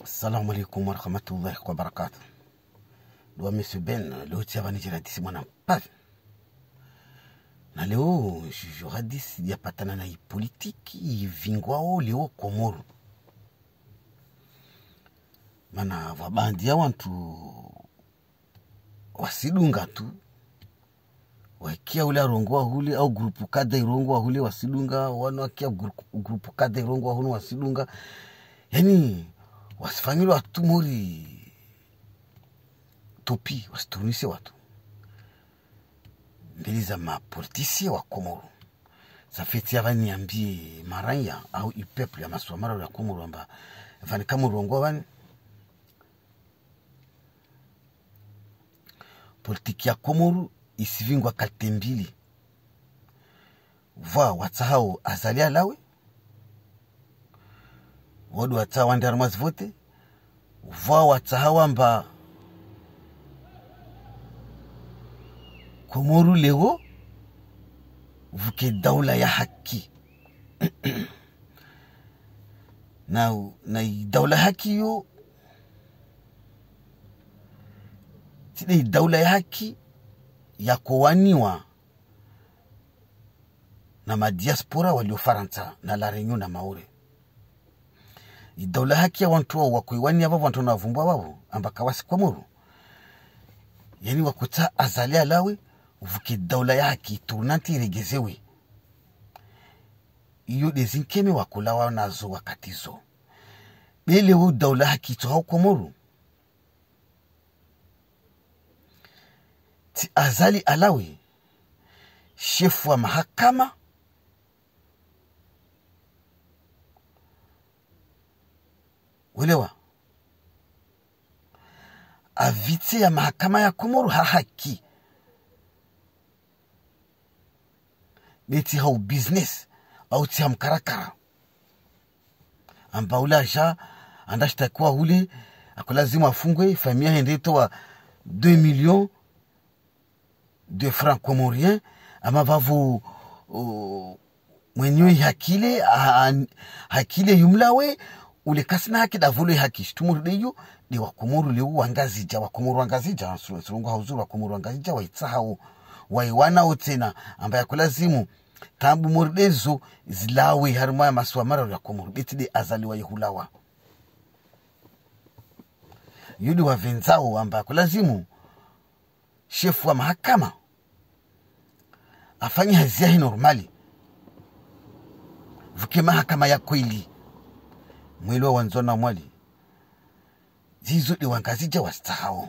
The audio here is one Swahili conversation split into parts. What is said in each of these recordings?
assalamu aleykum warahmatullahi wabarakatu dua monsieur ben leo tiava nijira na leo jujo hadisi na ipolitiki ivingwao leo komoro mana vabandi ya wantu wasidunga tu wakia ule arongwa huli au grupu kada irongwa huli wasidunga wakia grupu kada irongwa huli wasidunga yani wasifanyile watu mori topi wasiturumise watu mbele za mapolitisie wa Komoro zafeti avaniambie maranya au ipeple ya maswamara ya Komoro amba vanika murongo avani politiki ya Komoro isivingwa kate mbili va watsahao azali alawe ngodi watsaha wandara mwazivote vwa watsaha wamba komoru leo vuke daula ya haki na, na daula haki yo tide daula ya haki ya kuwaniwa na madiaspora walio Faransa na La Reunion na Maore idaula haki ya wantu wao wakuiwania vavo wantu nawavumbua wavo ambaka muru yani wakuta azali alawe uvuke daula ya haki turunanti iregezewe iyo dezinkeme wakulawa nazo wakatizo bele wu daula haki kwa muru ti azali alawe shefu wa mahakama uelewa avite ya mahakama ya komoro ha haki beti hau business au tia hamkarakara amba ule aja andashtakiwa ule akulazimu afungwe famia hende towa 2 millions de francs comorien ama vavu uh, mwenyewe hakile hakile yumlawe ulekasina haki davulu haki tumuru deyo ni wakumuru leu wangazija wakumuru wangazija wasulungu hauzuru wakumuru wangazija waitsahau waiwanao utena ambaye kulazimu tambu muridezo zilawe harumaya masuamara lwakumuru bitide azaliwa yehulawa yudi wavenzao ambaye kulazimu shefu wa mahakama afanye hazia hii normali vuke mahakama ya kweli mwili wa wanzona mwali zizo zizuɗi wankazija wasawo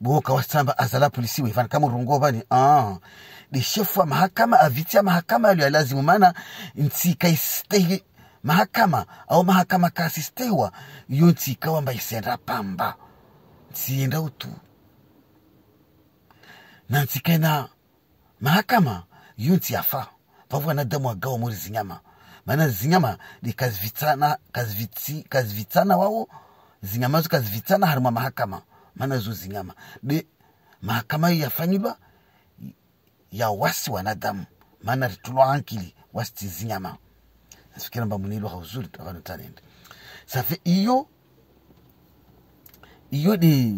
boka wasamba azala polisi wevana kama rungo bani ah. deshefu wa mahakama avitia mahakama yaliyo yalazimu maana kai stehi mahakama au mahakama kaasistehiwa iyo ntsika wamba isenda pamba ntsienda utu na ntsika ina mahakama iyo ntsiafa pavwanadamu agawa muri zinyama maana zinyama likazivitsana kazivitsi kazivitsana wawo zinyama zo kazivitsana harimwa mahakama maana zo zinyama de mahakama iyo yafanyilwa ya wasi wanadamu maana ritulwa ankili wasi zinyama nafikira mba munilwa hauzuri takano tanende safe iyo iyo de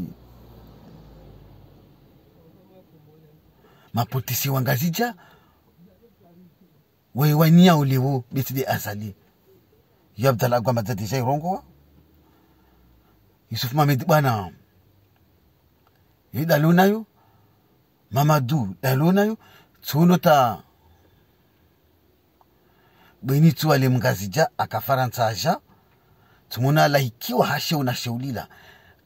mapotisi wangazija ويوانيا وليو بيتدي أزالي يبدأ الأقوام الذاتي جاي yusuf يوسف bwana مدبانا يدالونا nayo mamadu dalona yo tsono ta bweni tsuwa le mngazija akafarantsa aja tsumona lahikiwa hashe sheulila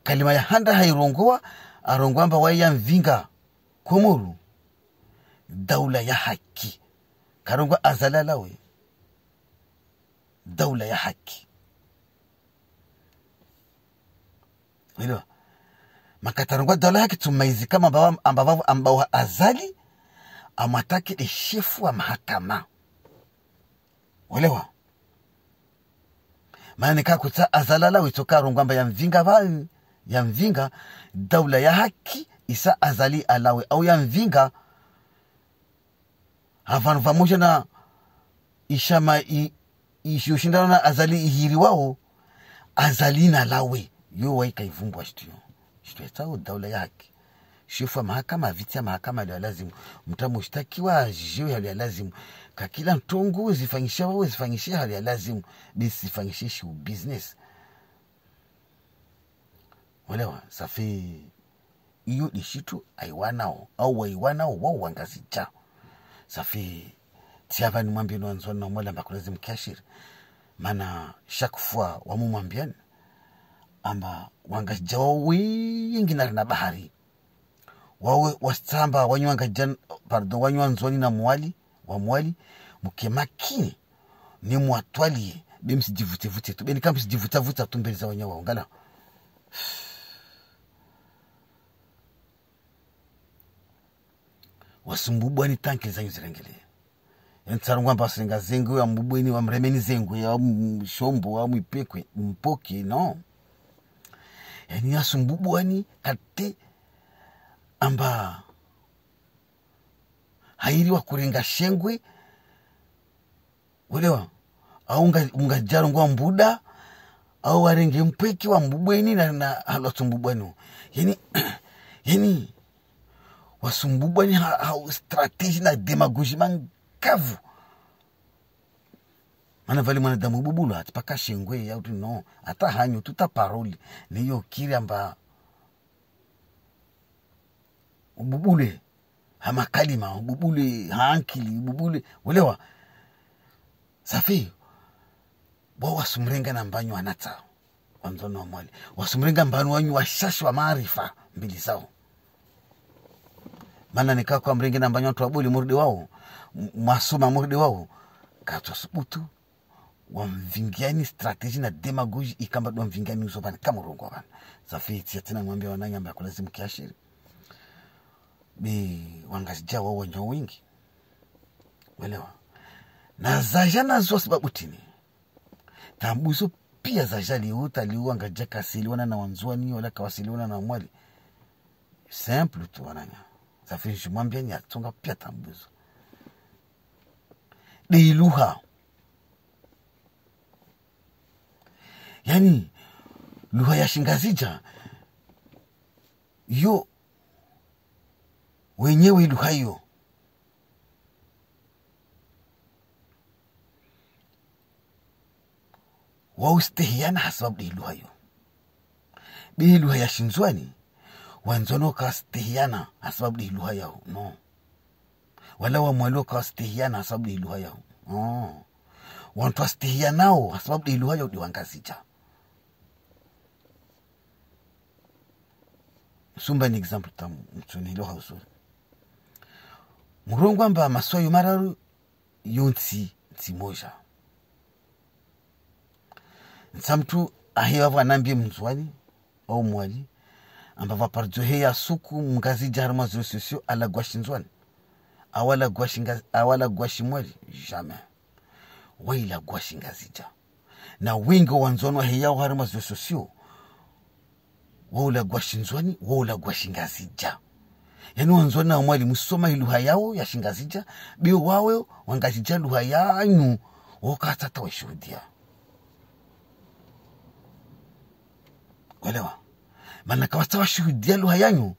kalima ya handa hairongowa arongwamba waiya mvinga komoru daula ya haki kalungwa azalala we daula ya haki uelewa makatarungwa daula yake tumaizi kama ambavyo ambao azali amwataki ni wa mahakama uelewa maana nikakutsa azalala witokarungwamba ya mvinga vayu ya mvinga daula ya haki isa azali alawe au ya mvinga avanhu vamwe ishama ishiushindana na azali ihiri wao azali na lawe yo waikaivumbwa shitiyo shitwetsao daula yake shefu ya mahakama viti ya mahakama yalo lazimu mtamu jeo yalo lazimu kakila ntongo zifanyisha wao zifanyishe hali ya lazimu bisifanyishe shiu business walewa safi iyo dishitu aiwanao au waiwanao wao wangazichao safi tiava nimwambie niwanzoni naumwela mbakulezi mkashiri mana shakfwa wamumwambiani amba wangajja wawingi narina bahari wawe wasamba wanywangajja pardon wanywa nzoni na mwali wa mwali muke makini ni mwatwalie bemsijivutevute tu beni kamsijivutavuta tu mbele za wanyawaongala wasumbubwani tanki zanyu zirengele ntsarungwamba yaani siringa zengu ya mbubweni wa mremeni zengu ya shombo wa ipekwe mpoke no yani asumbubwani kate amba hairi wakurenga shengwe welewa au ungajarungwa mbuda au warenge mpweki wa mbubweni na, na halwatsumbubwani yani yani wasumbubwani ni strateji na demagoji mangavu mana vale mwanadamu ibubulu ati pakashengwe yauti no hata hanyo tuta paroli niyo kiri amba ububule hamakalima ububule haankili ububule ulewa safi bo wasumrenga na mbanyu anata wamzono mwali wasumrenga mbanyu wanyu washashi wa maarifa mbili zao maana nikaa kwa mringi na mbanyo twabuli murudi wao mwasuma murudi wao katwasubutu wamvingiani strateji na demagoji ikamba wamvingia miuso vana kama rongo urongo vana safiti tena mwambia wananyamba yakulazimu kiashiri bi wangazija wao wenye wingi welewa na zaja zwa sababu tini tambuzo pia zaja liuta liuangajia kasiliwana na wanzuani wala kawasiliwana na mwali simple tu wananya zafishi mwambia atunga pya tambuzo deiluha yani luha yashingazija yo wenyewe iluha iyo waustehiana hasababu deiluha iyo ya yashinzwani wanzano kastihiyana asababu dihiluha yahu no wala wamwaliwa kawastihiyana asababu dihiluha yahu no wantu wastihiya nawo asababu dihiluha yahu diwangazija sumba ni example tamu mtsunihiloha usuri murongwa mararu masoyo mararu yonsi ntsimoja mtu aheva vanambie mzwani au mwali on va par ya suku mgazi jar ma réseaux gwashinzwan awala gwashinga awala jame jamais waila gwashingazija na wingi wanzonwa heyao hari ma réseaux sociaux waula gwashinzwani waula gwashingazija yani wanzona amwali musoma iluha yao yashingazija bio wawe wangazija luha yanyu wokatata washuhudia welewa mana kawasawashuhudia luha yanyu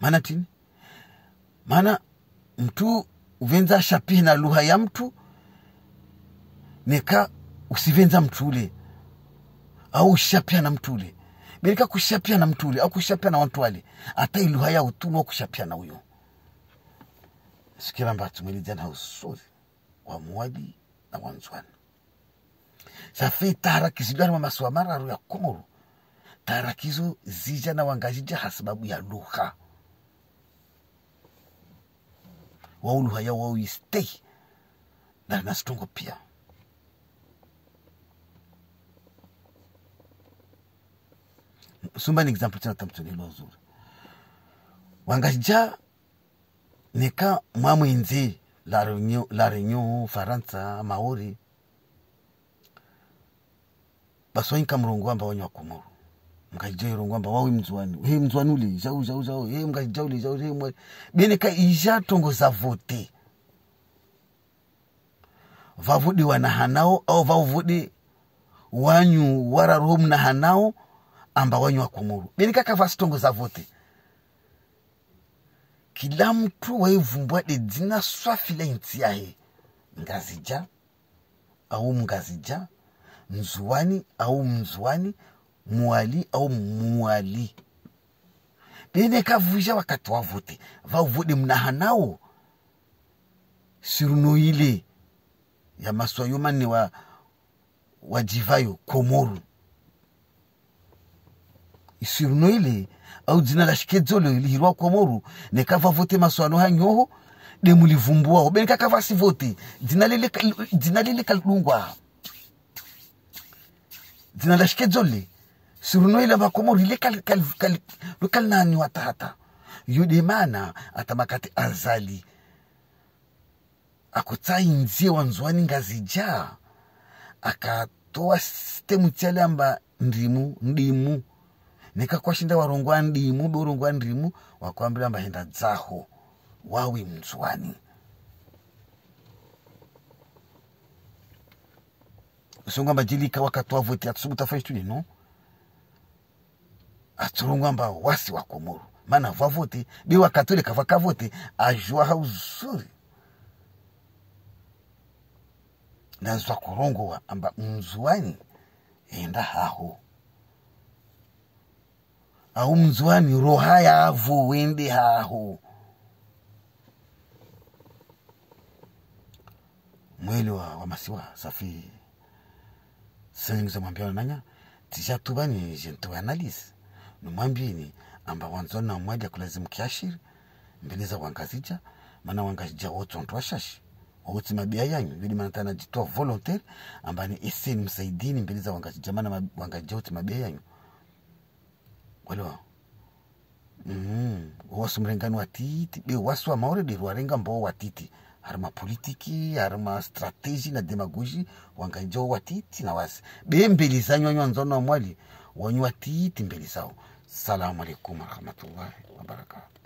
mana tini mana mtu uvenza shapihi na luha ya mtu neka usivenza mtu ule au ushapia na mtu ule berika kushapia na mtu ule au kushapia na watu wale hata iluha ya tu wa kushapia na huyo sikira mbatumilija na usuri wa muwadi na wanzwani safi tara kisidwani mamasuamara aru ya kumuru tarakizo zija na wangajija hasababu ya lugha wau lugha yao wau istei na nasitongo pia sumba ni example tena tamtonelo zuri wangazija nika mwamwinzi la reunion la reunion faransa maori basoinka mulungu amba wanywa kumuru mkajijairo ngwamba wawe mzwani he mzwani uli zau zau zau he mkajijauli jau he mwa tongo za vote vavudi wana hanao au vavudi wanyu wara wararuho hanao amba wanyu akumuru ka kafa tongo za vote kila mtu wa ivumbwa de dina swafi la insi he ngazija au mngazija mzwani au mzwani mwali au mwali venekavusha vakatoa vote vavode mnahanao siruno ile ya maswayo mane wa wajivayo komoru isiruno ile au zina la shikedzolo ilihirwa komoru nekava vote maswano hanyoho demulivumbuaho benikakavasi vote dzina lile kalungwa dzina la shikedzolo sirno e ila makomori ile lukalnaniwa tata yude mana atamakati makati azali akutsainzie wanzuwani ngazija akatoa sitemu tsale amba ndimu ndimu nikakwashinda warongwa ndimu dorongwa ndimu wakwambira amba henda dzaho wawi mnzuwani usongwa mbajilika wakatowa voti atusubuta no atsirongwamba wasi wa komoro mana vavote biwa katolika vakavote ajwaha uzuri nazwa kurongowa amba mzuani enda haho au mzuani roha yavo wende haho mweli wa, wa masiwa safi sengizamwambiwa nanya tijatubani jentowe nomwambini amba wanzona mwaja kulazimu kiashiri mbiniza wangazija mana wangazija wote wantu washashi wawuti mabia yanyu vili manatana manata najitoa volontaire ambani isini msaidini mbiniza wangazija mana wangazija wote mabia yanyu waliwa mm -hmm. wasu mrengani watiti be wasu wa mauridi rwarenga mbao watiti harima politiki harima strategi na demagogi wangaijo watiti na wasi be mbili zanyu anyu anzono mwali wanywa tiiti mbele zao. Salamu alaikum warahmatullahi wabarakatu.